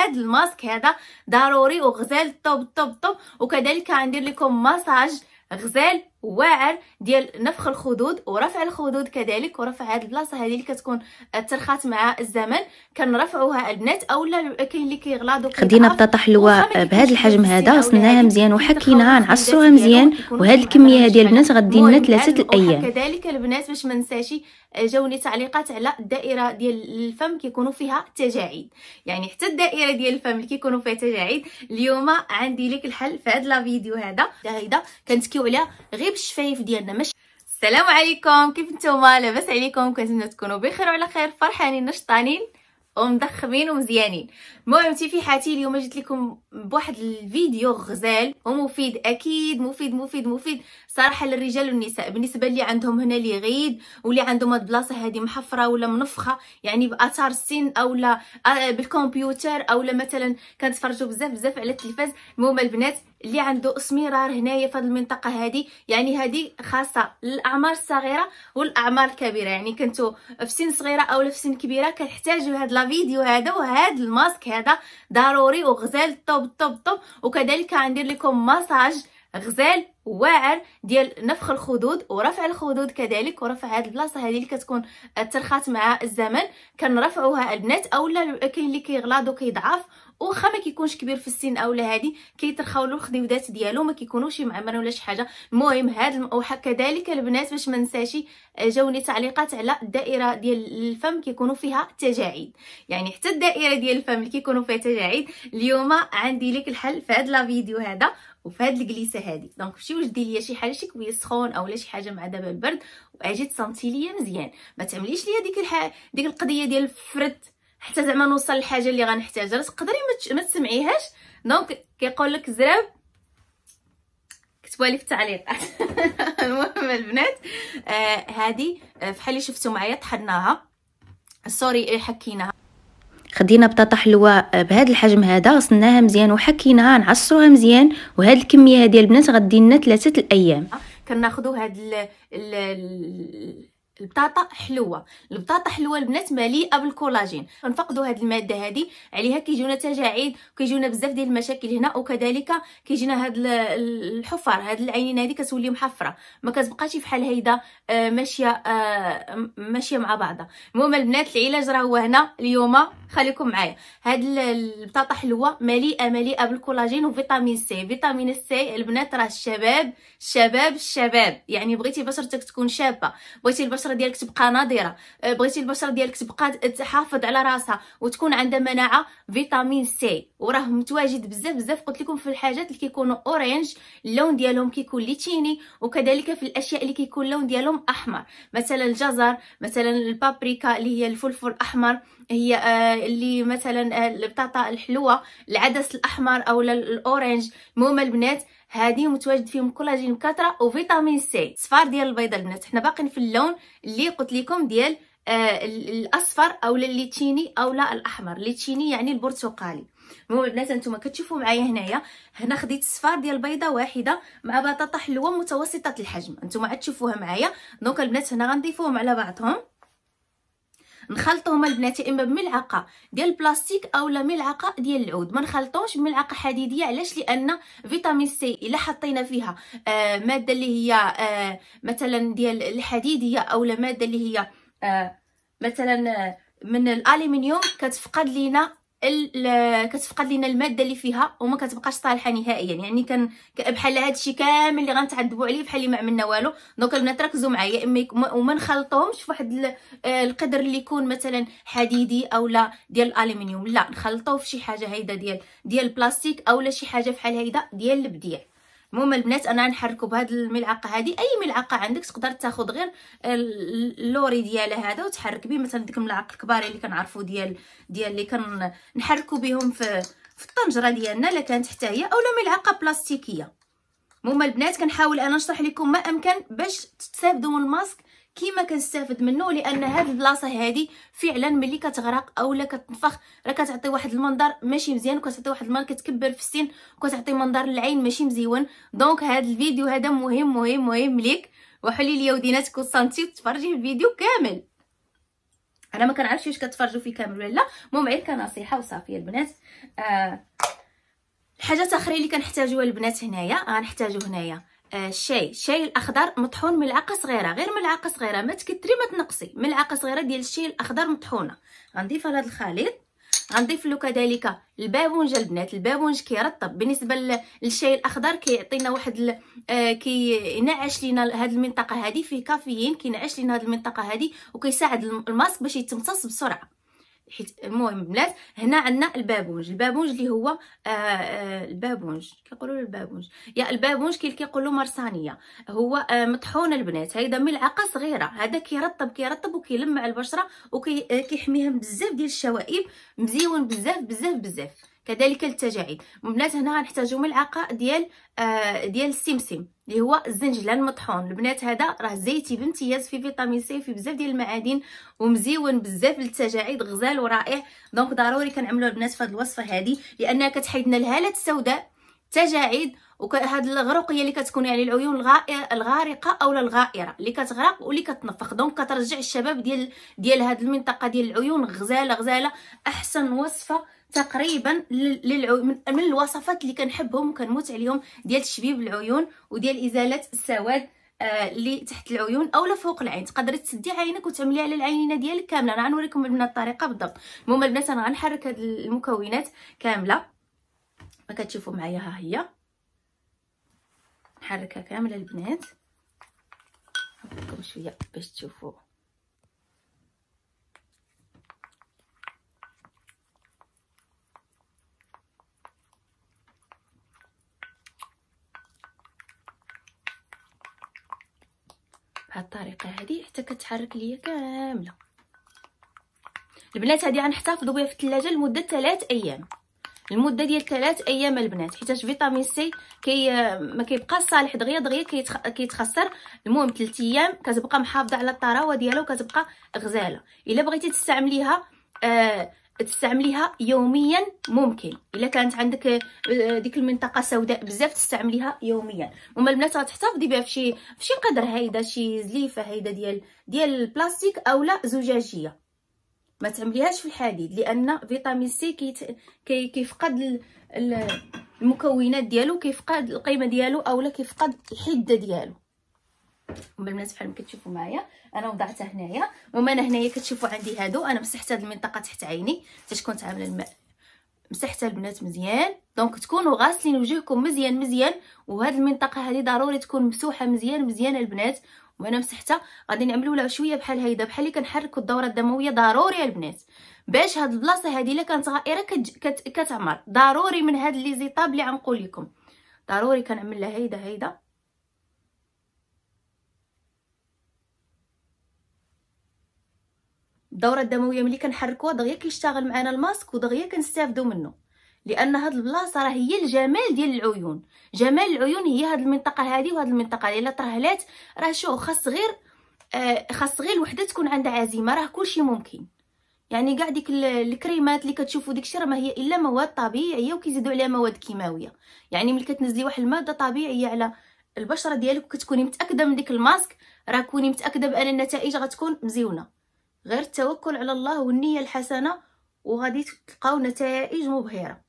هاد الماسك هذا ضروري وغزال طوب طوب طوب وكذلك غندير لكم مساج غزال واعر ديال نفخ الخدود ورفع الخدود كذلك ورفع هذه البلاصه هذه اللي كتكون ترخات مع الزمن كنرفعوها البنات اولا كاين اللي كيغلاضو خدينا بطاطا حلوه بهذا الحجم هذا غسلناها مزيان وحكيناها نعصروها مزيان وهذه الكميه هذه البنات غدي لنا ثلاثه الايام كذلك البنات باش ما نساشي آه، جاوني تعليقات على الدائره ديال الفم كيكونوا فيها تجاعيد يعني حتى الدائره ديال الفم اللي كيكونوا فيها تجاعيد اليوم عندي لك الحل في هذا الفيديو هذا هذا كنتكيو عليها غير غير بالشفايف ديالنا مش السلام عليكم كيف نتوما لاباس عليكم كنتمنى تكونوا بخير وعلى خير فرحانين نشطانين ومضخمين ومزيانين المهم حياتي اليوم جيت لكم بواحد الفيديو غزال ومفيد اكيد مفيد مفيد مفيد صراحه للرجال والنساء بالنسبه اللي عندهم هنا لي غيد واللي عندهم هاد البلاصه هذه محفره ولا منفخه يعني باثار السن اولا آه، بالكمبيوتر اولا مثلا كنتفرجوا بزاف بزاف على التلفاز المهم البنات اللي عنده اسمرار هنايا في المنطقه هذه يعني هذه خاصه للاعمار الصغيره والاعمار الكبيره يعني كنتو في سن صغيره اولا في سن كبيره كتحتاجوا هاد لا فيديو هذا وهاد الماسك هذا ضروري وغزال طوب طوب طوب وكذلك غندير لكم مساج غزال واعر ديال نفخ الخدود ورفع الخدود كذلك ورفع هاد البلاصه هذه اللي كتكون ترخات مع الزمن كنرفعوها البنات اولا كاين اللي كيغلاض وكيضعف واخا ما كيكونش كبير في السن اولا هادي كيترخاو له الخديودات ديالو ما كيكونوش معمر ولا شي حاجه المهم هاد المقوحه كذلك البنات باش ما نساش آه، جاوني تعليقات على الدائره ديال الفم كيكونوا فيها تجاعيد يعني حتى الدائره ديال الفم اللي كيكونوا فيها تجاعيد اليوم عندي لك الحل في هاد لا فيديو هذا وفي هاد الكليسه هادي دونك مشي وجدي ليا شي حاجه شي كويس سخون اولا شي حاجه مع دابا البرد واجي تصنتي ليا مزيان ما تعمليش ليا ديك الح... ديك القضيه ديال الفرد حتى زعما نوصل للحاجه اللي غنحتاجها تقدري ما تسمعيهاش دونك كيقول لك زراب كتبالي لي في التعليقات المهم البنات هذه آه هادي آه فحال اللي شفتوا معايا طحناها سوري إيه، حكيناها خدينا بطاطا حلوه آه، بهذا الحجم هذا غسلناها مزيان وحكيناها نعصروها مزيان وهاد الكميه هذه البنات غدي لنا ثلاثه الايام كناخذوا هاد ال ال البطاطا حلوه البطاطا حلوه البنات مليئه بالكولاجين كنفقدوا هاد الماده هادي عليها كيجيونا تجاعيد وكيجيونا بزاف ديال المشاكل هنا وكذلك كيجينا هاد الحفر هاد العينين هادي كتولي محفره ما كتبقاش بحال هيدا آه، ماشيه آه، ماشيه مع بعضها المهم البنات العلاج راه هو هنا اليوم خليكم معايا هاد البطاطا حلوه مليئه مليئه بالكولاجين وفيتامين سي فيتامين سي البنات راه الشباب الشباب الشباب يعني بغيتي بشرتك تكون شابه بغيتي البشره ديالك تبقى نضيره أه، بغيتي البشره ديالك تبقى تحافظ على راسها وتكون عندها مناعه فيتامين سي وراه متواجد بزاف بزاف قلت لكم في الحاجات اللي كيكونوا اورانج اللون ديالهم كيكون ليتيني وكذلك في الاشياء اللي كيكون اللون ديالهم احمر مثلا الجزر مثلا البابريكا اللي هي الفلفل الاحمر هي آه، اللي مثلا آه، البطاطا الحلوه العدس الاحمر او الاورنج المهم البنات هذه متواجد فيهم كولاجين بكثره وفيتامين سي صفار ديال البيضه البنات حنا باقيين في اللون اللي قلت لكم ديال آه الاصفر او الليتشيني او لا الاحمر الليتشيني يعني البرتقالي المهم البنات نتوما كتشوفوا معايا هنايا هنا خديت صفار ديال بيضه واحده مع بطاطا حلوه متوسطه الحجم نتوما عاد تشوفوها معايا دونك البنات هنا غنضيفوهم على بعضهم نخلطوهم البنات اما بملعقه ديال البلاستيك اولا ملعقه ديال العود ما نخلطوش بملعقه حديديه علاش لان فيتامين سي الا حطينا فيها آه ماده اللي هي آه مثلا ديال الحديديه اولا ماده اللي هي آه مثلا آه، من الالومنيوم كتفقد لينا كتفقد لينا الماده اللي فيها وما كتبقاش صالحه نهائيا يعني كان بحال الشيء كامل اللي غنتعذبوا عليه بحال اللي ما عملنا والو دونك البنات ركزوا معايا اما وما نخلطوهمش فواحد آه، القدر اللي يكون مثلا حديدي اولا ديال الالومنيوم لا نخلطوه في شي حاجه هيدا ديال ديال البلاستيك اولا شي حاجه بحال هيدا ديال البديع المهم البنات انا غنحركو بهاد الملعقه هادي اي ملعقه عندك تقدر تاخد غير اللوري ديالها هذا وتحرك به مثلا ديك الملعقه الكبار اللي كنعرفو ديال ديال اللي كنحركو بهم في في الطنجره ديالنا الا كانت حتى هي اولا ملعقه بلاستيكيه المهم البنات كنحاول انا نشرح لكم ما امكن باش تستافدوا من الماسك كيما كنستافد منه لان هاد البلاصه هادي فعلا ملي كتغرق اولا كتنفخ راه كتعطي واحد المنظر ماشي مزيان وكتعطي واحد المنظر كتكبر في السن وكتعطي منظر للعين ماشي مزيون دونك هاد الفيديو هذا مهم مهم مهم ليك وحلي ليا وديناتك وصنتي وتفرجي الفيديو كامل انا ما كنعرفش واش كتفرجوا فيه كامل ولا لا المهم غير كنصيحه وصافي البنات آه الحاجات الاخرى اللي كنحتاجوها البنات هنايا غنحتاجو هنايا الشاي آه، الشاي الاخضر مطحون ملعقه صغيره غير ملعقه صغيره ما تكثري ما تنقصي ملعقه صغيره ديال الشاي الاخضر مطحونه غنضيفها هذا الخليط غنضيف له كذلك البابونج البنات البابونج كيرطب بالنسبه للشاي الاخضر كيعطينا واحد ال... آه كينعش لينا هذه المنطقه هذه فيه كافيين كينعش لينا هذه المنطقه هذه وكيساعد الماسك باش يتمتص بسرعه حيت المهم بنات هنا عندنا البابونج البابونج اللي هو آآ آه، آآ آه، البابونج كيقولوا له البابونج يا البابونج كي كيقولوا مرسانيه هو آه، مطحون البنات هيدا ملعقه صغيره هذا كيرطب كيرطب وكيلمع البشره وكيحميهم من بزاف ديال الشوائب مزيون بزاف بزاف بزاف كذلك التجاعيد البنات هنا غنحتاجو ملعقه ديال آه ديال السمسم اللي هو الزنجلان المطحون البنات هذا راه زيتي بامتياز في فيتامين سي في بزاف ديال المعادن ومزيون بزاف للتجاعيد غزال ورائع دونك ضروري كنعملوه البنات في هذه الوصفه هذه لانها كتحيد لنا الهاله السوداء التجاعيد وهاد هي اللي كتكون يعني العيون الغارقه اولا الغائره اللي كتغرق واللي كتنفخ دونك كترجع الشباب ديال ديال هاد المنطقه ديال العيون غزاله غزاله احسن وصفه تقريبا من الوصفات اللي كنحبهم وكنموت عليهم ديال تشبيب العيون وديال ازاله السواد آه، اللي آه تحت العيون اولا فوق العين تقدري تسدي عينك وتعملي على العينينه ديالك كامله انا غنوريكم البنات الطريقه بالضبط المهم البنات انا غنحرك هاد المكونات كامله ما كتشوفوا معايا ها هي نحركها كامله البنات نعطيكم شويه باش تشوفوا بهاد الطريقه هذه حتى كتحرك ليا كامله البنات هذه غنحتفظوا بها في الثلاجه لمده 3 ايام المده ديال 3 ايام البنات حيت فيتامين سي كي ما كيبقى صالح دغيا دغيا كيتخسر المهم 3 ايام كتبقى محافظه على الطراوه ديالها وكتبقى غزاله الا بغيتي تستعمليها آه تستعمليها يوميا ممكن الا كانت عندك آه، ديك المنطقه سوداء بزاف تستعمليها يوميا وما البنات غتحتفظي بها فشي فشي قدر هيدا شي زليفه هيدا ديال ديال البلاستيك اولا زجاجيه ما تعمليهاش في الحديد لان فيتامين سي كيت... كي كيفقد المكونات ديالو كيفقد القيمه ديالو اولا كيفقد الحده ديالو بالمناسبه بحال ما كتشوفوا معايا انا وضعتها هنايا وما انا هنايا كتشوفوا عندي هادو انا مسحت هاد المنطقه تحت عيني فاش كنت عامله الماء مسحتها البنات مزيان دونك تكونوا غاسلين وجهكم مزيان مزيان وهاد المنطقه هذه ضروري تكون مسوحه مزيان مزيان البنات وانا مسحتها غادي نعملو لها شويه بحال هيدا بحال اللي كنحركوا الدوره الدمويه ضروري البنات باش هاد البلاصه هادي الا كانت غائره كت... كت... كتعمر ضروري من هاد لي زيطاب اللي غنقول لكم ضروري كنعمل لها هيدا هيدا الدوره الدمويه ملي كنحركوها دغيا كيشتغل معنا الماسك ودغيا كنستافدو منه لان هاد البلاصه راه هي الجمال ديال العيون جمال العيون هي هاد المنطقه هذه وهاد المنطقه الا ترهلات راه شو خاص غير آه خاص غير وحده تكون عندها عزيمه راه كلشي ممكن يعني كاع ديك الكريمات اللي كتشوفوا داكشي راه ما هي الا مواد طبيعيه وكيزيدوا عليها مواد كيماويه يعني ملي كتنزلي واحد الماده طبيعيه على البشره ديالك وكتكوني متاكده من ديك الماسك راه كوني متاكده بان النتائج غتكون مزيونه غير التوكل على الله والنيه الحسنه وغادي تلقاو نتائج مبهره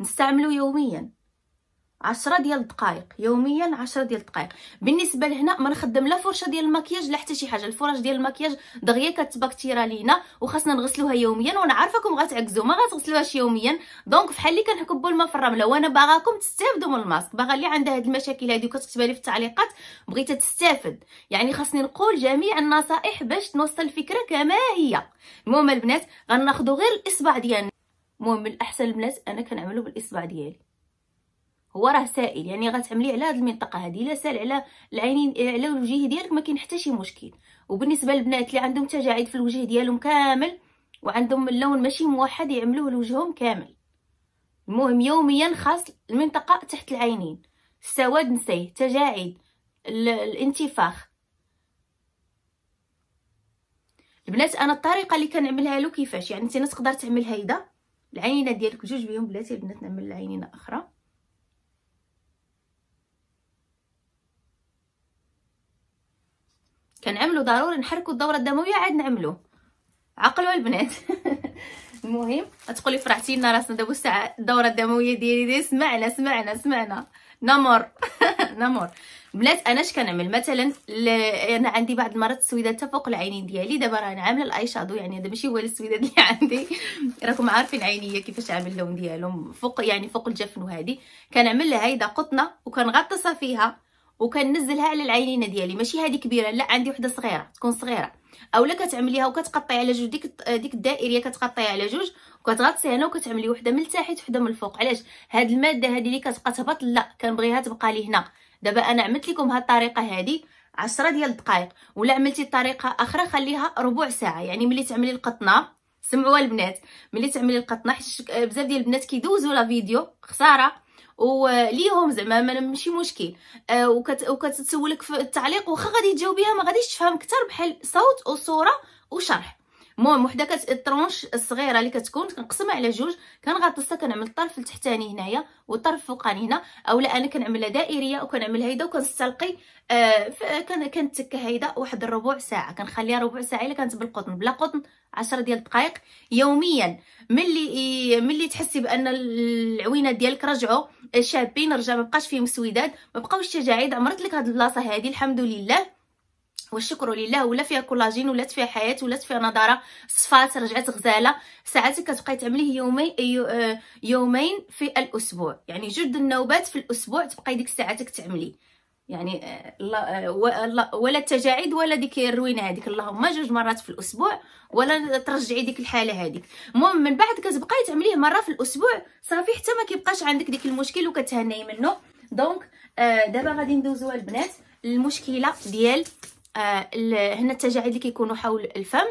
نستعملو يوميا عشرة ديال الدقائق يوميا عشرة ديال الدقائق بالنسبه لهنا ما نخدم لا فرشه ديال المكياج لا حتى شي حاجه الفرش ديال المكياج دغيا كتبكتيرا لينا وخاصنا نغسلوها يوميا وانا عارفاكم غتعكزوا ما غتغسلوهاش يوميا دونك بحال اللي كنحكبوا الماء في الرمله وانا باغاكم تستافدوا من الماسك باغا اللي عندها هاد المشاكل هادي وكتكتبها لي في التعليقات بغيتها تستافد يعني خاصني نقول جميع النصائح باش نوصل الفكره كما هي المهم البنات غناخذوا غير الاصبع ديالنا المهم من الاحسن البنات انا كنعملو بالاصبع ديالي هو راه سائل يعني غتعمليه على هاد المنطقه هذه الا سال على العينين على الوجه ديالك ما كاين حتى شي مشكل وبالنسبه للبنات اللي عندهم تجاعيد في الوجه ديالهم كامل وعندهم اللون ماشي موحد يعملوه لوجههم كامل المهم يوميا خاص المنطقه تحت العينين السواد نسيه تجاعيد الانتفاخ البنات انا الطريقه اللي كنعملها له كيفاش يعني انت تقدر تعمل هيدا العينينه ديالك جوج بيهم بلاتي البنات نعمل العينين اخرى كنعملو ضروري نحركو الدوره الدمويه عاد نعملو عقلوا البنات المهم تقولي فرحتي لنا راسنا دابا الساعه الدوره الدمويه ديالي دي سمعنا سمعنا سمعنا نمر نمر انا اش كنعمل مثلا انا انا عندي بعض المرات السويدات فوق العينين ديالي دابا راه انا عامله الاي شادو يعني هذا ماشي هو السويدات اللي عندي راكم عارفين عينيا كيفاش عامل اللون ديالهم فوق يعني فوق الجفن وهادي كنعمل لها هيدا قطنه وكنغطسها فيها وكننزلها على العينين ديالي ماشي هذه كبيره لا عندي وحده صغيره تكون صغيره اولا كتعمليها وكتقطعي على جوج ديك ديك الدائريه كتقطعي على جوج وكتغطسي هنا وكتعملي وحده من التحت وحده من الفوق علاش هاد الماده هذه اللي كتبقى تهبط لا كنبغيها تبقى لي هنا دابا انا عملت لكم هاد الطريقه هذه عشرة ديال الدقائق ولا عملتي طريقه اخرى خليها ربع ساعه يعني ملي تعملي القطنه سمعوها البنات ملي تعملي القطنه حيت بزاف ديال البنات كيدوزوا لا فيديو خساره وليهم زعما ما ماشي مشكل آه وكت وكتسولك في التعليق واخا غادي تجاوبيها ما غاديش تفهم كتر بحال صوت وصوره وشرح المهم وحده كت الطرونش الصغيره اللي كتكون كنقسمها على جوج كنغطسها كنعمل الطرف التحتاني هنايا والطرف فوقاني هنا اولا انا كنعملها دائريه وكنعمل هيدا وكنستلقي آه كنتك هيدا واحد الربع ساعه كنخليها ربع ساعه الا كانت بالقطن بلا قطن 10 ديال الدقائق يوميا ملي ملي تحسي بان العوينات ديالك رجعوا شابين رجع ما بقاش فيهم سويداد ما بقاوش تجاعيد عمرت لك هاد البلاصه هادي الحمد لله والشكر لله ولا فيها كولاجين ولات فيها حياه ولات فيها نضاره صفات رجعت غزاله ساعات كتبقاي تعمليه يومي آه، يومين في الاسبوع يعني جوج النوبات في الاسبوع تبقاي ديك ساعاتك تعملي يعني آه، آه، ولا التجاعيد ولا ديك الروينه هذيك اللهم جوج مرات في الاسبوع ولا ترجعي ديك الحاله هذيك المهم من بعد كتبقاي تعمليه مره في الاسبوع صافي حتى ما كيبقاش عندك ديك المشكل وكتهني منه دونك دابا غادي ندوزو البنات المشكله ديال آه هنا التجاعيد اللي كيكونوا حول الفم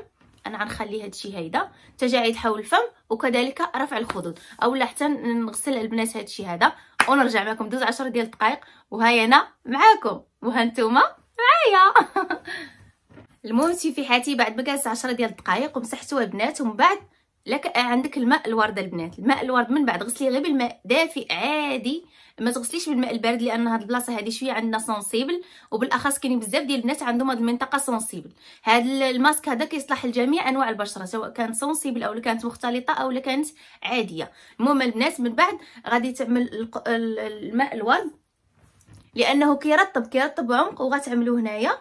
انا غنخلي الشيء هيدا تجاعيد حول الفم وكذلك رفع الخدود اولا حتى نغسل البنات الشيء هذا ونرجع معكم دوز 10 ديال الدقائق وهاي انا معاكم نتوما معايا المهم تفيحاتي بعد ما جلست 10 ديال الدقائق ومسحتوها البنات ومن بعد لك عندك الماء الورد البنات الماء الورد من بعد غسليه غير بالماء دافئ عادي ما تغسليش بالماء البارد لان هاد البلاصه هادي شويه عندنا سنسيبل وبالاخص كاينين بزاف ديال البنات عندهم هاد المنطقه سنسيبل هاد الماسك هذا كيصلح لجميع انواع البشره سواء كانت سنسيبل او كانت مختلطه او كانت عاديه المهم البنات من بعد غادي تعمل الماء الورد لانه كيرطب كيرطب عمق وغتعملوه هنايا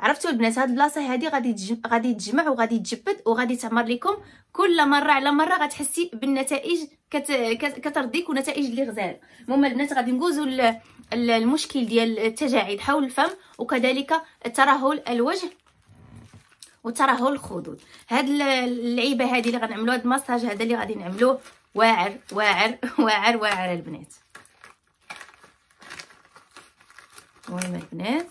عرفتوا البنات هاد البلاصه هادي غادي غادي تجمع وغادي تجبد وغادي تعمر لكم كل مره على مره غتحسي بالنتائج كت... كترضيك ونتائج اللي غزال المهم البنات غادي ندوزو المشكل ديال التجاعيد حول الفم وكذلك ترهل الوجه وترهل الخدود هاد اللعيبه هادي اللي غنعملوا هاد المساج هذا اللي غادي نعملوه واعر واعر واعر واعر البنات المهم البنات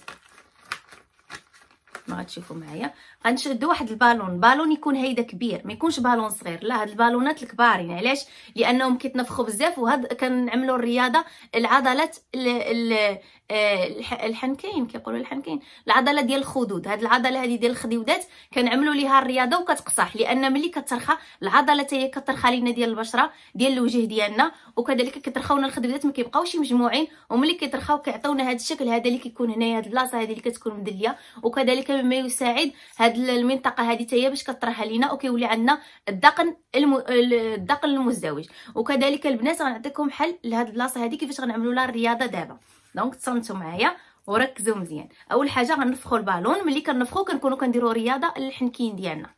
ما غتشوفوا معايا غنشدوا واحد البالون بالون يكون هيدا كبير ما يكونش بالون صغير لا هاد البالونات الكبارين يعني. علاش لانهم كيتنفخوا بزاف وهاد كنعملوا الرياضه العضلات ال ال آه، الحنكين كيقولوا الحنكين العضله ديال الخدود هاد العضله هادي ديال الخديودات كنعملوا ليها الرياضه وكتقصح لان ملي كترخى العضله تاهي هي كترخى لينا ديال البشره ديال الوجه ديالنا وكذلك كترخاونا الخديودات ما كيبقاوش مجموعين وملي كيترخاو كيعطيونا هاد الشكل هذا اللي كيكون هنايا هاد البلاصه هذه اللي كتكون مدليه وكذلك مما يساعد هاد المنطقه هذه تاهي هي باش كترخى لينا وكيولي عندنا الدقن الم... الدقن المزدوج وكذلك البنات غنعطيكم حل لهاد البلاصه هذه كيفاش غنعملوا لها الرياضه دابا دونك تصنتوا معايا وركزوا مزيان اول حاجه غنفخوا البالون ملي كنفخو كنكونوا كنديروا رياضه الحنكين ديالنا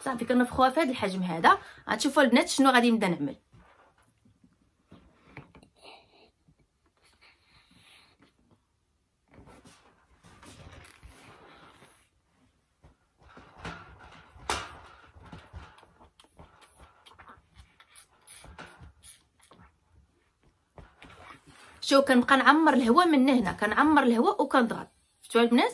صافي كنفخوها في هذا الحجم هذا غتشوفوا البنات شنو غادي نبدا نعمل شوف كنبقى نعمر الهواء من هنا كنعمر الهواء وكنضغط شفتوا البنات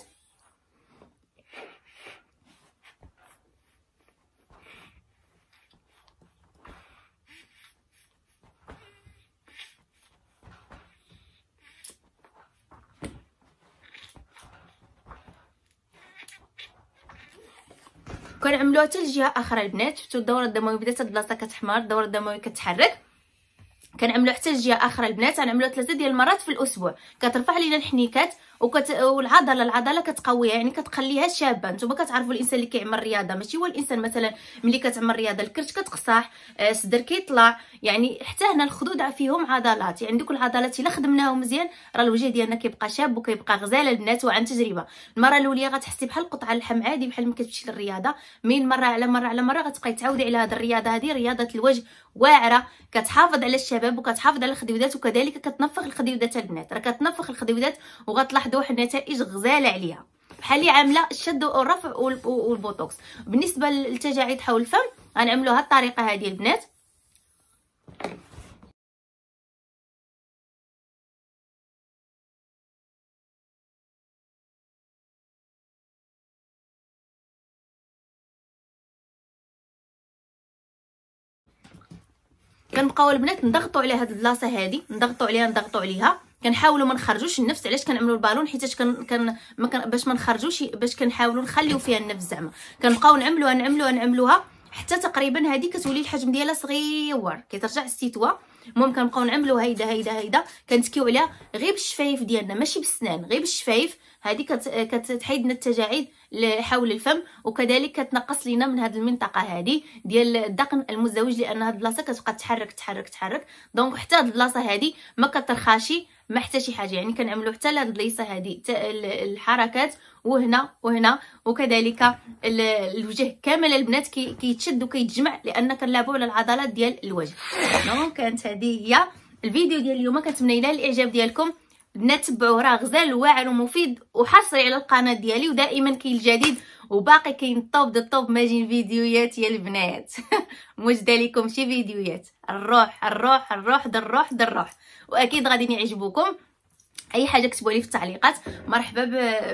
كنعملوها حتى الجهه اخرى البنات شفتوا الدوره الدمويه بدات البلاصه كتحمر الدوره الدمويه كتحرك كنعملو حتى الجهه اخرى البنات كنعملو ثلاثه ديال المرات في الاسبوع كترفع لينا الحنيكات وكت... والعضله العضله كتقويها يعني كتخليها شابه نتوما كتعرفوا الانسان اللي كيعمل رياضه ماشي هو الانسان مثلا ملي كتعمل رياضه الكرش كتقصاح آه، الصدر كيطلع يعني حتى هنا الخدود فيهم عضلات يعني دوك العضلات الا خدمناهم مزيان راه الوجه ديالنا كيبقى شاب وكيبقى غزال البنات وعن تجربه المره الاولى غتحسي بحال قطعه اللحم عادي بحال ما كتمشي للرياضه من مره على مره على مره غتبقاي تعاودي على هذه الرياضه هذه رياضه الوجه واعره كتحافظ على الشباب الشباب وكتحافظ على الخديودات وكذلك كتنفخ الخديودات البنات راه كتنفخ الخديودات وغتلاحظوا واحد النتائج غزاله عليها بحال اللي عامله الشد والرفع والبوتوكس بالنسبه للتجاعيد حول الفم غنعملوها الطريقه هذه البنات كنبقاو البنات نضغطوا على هاد البلاصه هادي نضغطوا عليها نضغطوا عليها كنحاولوا ما نخرجوش النفس علاش كنعملوا البالون حيت كن كان ما كان باش ما نخرجوش باش كنحاولوا نخليو فيها النفس زعما كنبقاو نعملوها نعملوها نعملوها حتى تقريبا هذه كتولي الحجم ديالها صغير كترجع السيتوا المهم كنبقاو نعملو هيدا هيدا هيدا كنتكيو عليها غير بالشفايف ديالنا ماشي بالسنان غير بالشفايف هذه كت... كتحيد لنا التجاعيد حول الفم وكذلك كتنقص لينا من هذه المنطقه هذه ديال الدقن المزدوج لان هذه البلاصه كتبقى تحرك تحرك تحرك دونك حتى هذه البلاصه هذه ما كترخاشي ما حتى شي حاجه يعني كنعملو حتى لهاد البلايصه هادي الحركات وهنا وهنا وكذلك الوجه كامل البنات كيتشد كي وكيتجمع لان كنلعبوا على العضلات ديال الوجه دونك كانت هذه هي الفيديو ديال اليوم كنتمنى الى الاعجاب ديالكم البنات تبعوه راه غزال واعر ومفيد وحصري على القناه ديالي ودائما كاين الجديد وباقي كاين الطوب الطوب ماجين فيديوهات يا البنات موجده لكم شي فيديوهات الروح الروح الروح د الروح د الروح واكيد غادي يعجبوكم اي حاجه كتبوا لي في التعليقات مرحبا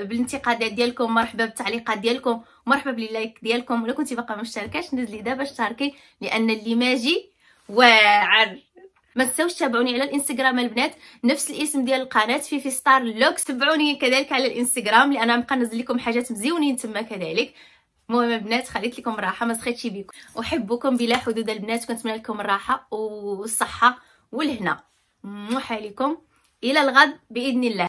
بالانتقادات ديالكم مرحبا بالتعليقات ديالكم مرحبا باللايك ديالكم ولا كنتي باقا ما مشتركاش نزلي دابا اشتركي لان اللي ماجي واعر ما تنساوش تابعوني على الانستغرام البنات نفس الاسم ديال القناه في في ستار لوكس تبعوني كذلك على الانستغرام لان غنبقى نزل لكم حاجات مزيونين تما كذلك المهم البنات خليت لكم الراحه ما سخيتش بكم احبكم بلا حدود البنات كنتمنى لكم الراحه والصحه والهنا موحى لكم الى الغد باذن الله